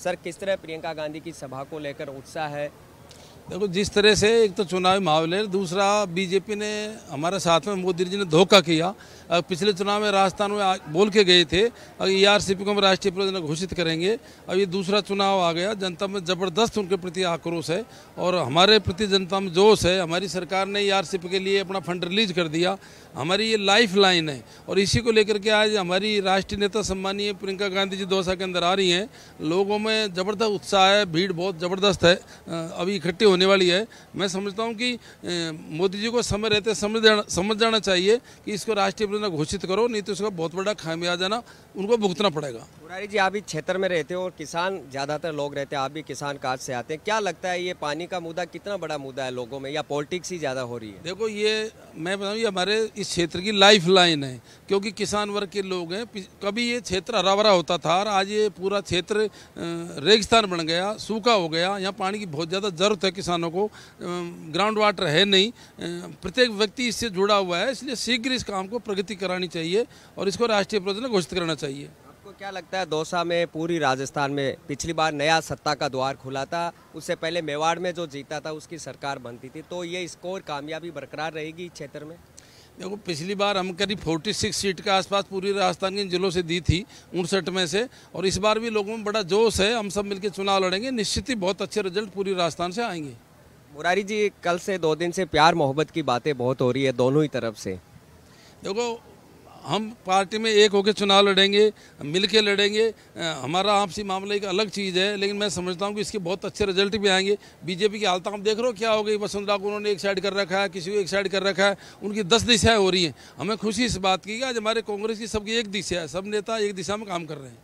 sir किस तरह प्रियंका गांधी की सभा को लेकर उत्साह है देखो जिस तरह से एक तो चुनावी माहौल दूसरा बीजेपी ने हमारे साथ में मोदी जी ने धोखा किया पिछले चुनाव में राजस्थान में बोल के गए थे अगर ई आर सी पी को हम राष्ट्रीय परियोजना घोषित करेंगे अब ये दूसरा चुनाव आ गया जनता में ज़बरदस्त उनके प्रति आक्रोश है और हमारे प्रति जनता में जोश है हमारी सरकार ने ई आर सी पी के लिए अपना फंड रिलीज कर दिया हमारी ये लाइफ लाइन है और इसी को लेकर के आज हमारी राष्ट्रीय नेता सम्मानीय प्रियंका गांधी जी दौसा के अंदर आ रही हैं लोगों में ज़बरदस्त उत्साह है भीड़ बहुत ज़बरदस्त है अभी इकट्ठे होने आने वाली है मैं समझता हूँ कि मोदी जी को समय रहते समझ जाना समझ जाना चाहिए कि इसको राष्ट्रीय परियोजना घोषित करो नहीं तो इसका बहुत बड़ा खामियाजाना उनको भुगतना पड़ेगा मुरारी जी आप इस क्षेत्र में रहते हो और किसान ज़्यादातर लोग रहते हैं आप भी किसान काज से आते हैं क्या लगता है ये पानी का मुद्दा कितना बड़ा मुद्दा है लोगों में या पॉलिटिक्स ही ज़्यादा हो रही है देखो ये मैं बताऊँ ये हमारे इस क्षेत्र की लाइफ लाइन है क्योंकि किसान वर्ग के लोग हैं कभी ये क्षेत्र हरा भरा होता था और आज ये पूरा क्षेत्र रेगिस्तान बन गया सूखा हो गया यहाँ पानी की बहुत ज़्यादा ज़रूरत है किसानों को ग्राउंड वाटर है नहीं प्रत्येक व्यक्ति इससे जुड़ा हुआ है इसलिए शीघ्र इस काम को प्रगति करानी चाहिए और इसको राष्ट्रीय प्रोजेक्ट घोषित करना चाहिए क्या लगता है दौसा में पूरी राजस्थान में पिछली बार नया सत्ता का द्वार खुला था उससे पहले मेवाड़ में जो जीता था उसकी सरकार बनती थी तो ये स्कोर कामयाबी बरकरार रहेगी क्षेत्र में देखो पिछली बार हम करीब 46 सीट के आसपास पूरी राजस्थान के जिलों से दी थी उनसठ में से और इस बार भी लोगों में बड़ा जोश है हम सब मिलकर चुनाव लड़ेंगे निश्चित ही बहुत अच्छे रिजल्ट पूरी राजस्थान से आएंगे मुरारी जी कल से दो दिन से प्यार मोहब्बत की बातें बहुत हो रही है दोनों ही तरफ से देखो हम पार्टी में एक होकर चुनाव लड़ेंगे मिल के लड़ेंगे हमारा आपसी मामला एक अलग चीज़ है लेकिन मैं समझता हूँ कि इसके बहुत अच्छे रिजल्ट भी आएंगे बीजेपी की हालत हम देख रहे हो क्या हो गई वसुंधरा को उन्होंने एक साइड कर रखा है किसी को एक साइड कर रखा है उनकी दस दिशाएँ हो रही हैं हमें खुशी इस बात की आज हमारे कांग्रेस की सबकी एक दिशा है सब नेता एक दिशा में काम कर रहे हैं